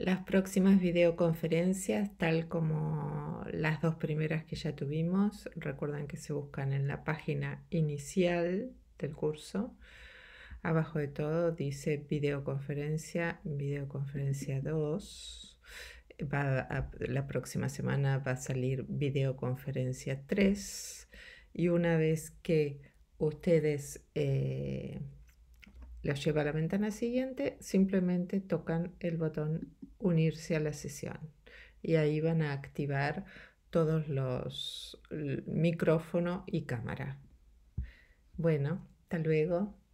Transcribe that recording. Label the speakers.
Speaker 1: las próximas videoconferencias, tal como las dos primeras que ya tuvimos, recuerdan que se buscan en la página inicial del curso. Abajo de todo dice videoconferencia, videoconferencia 2. Va la próxima semana va a salir videoconferencia 3. Y una vez que ustedes eh, los lleva a la ventana siguiente, simplemente tocan el botón unirse a la sesión. Y ahí van a activar todos los micrófono y cámara. Bueno, hasta luego.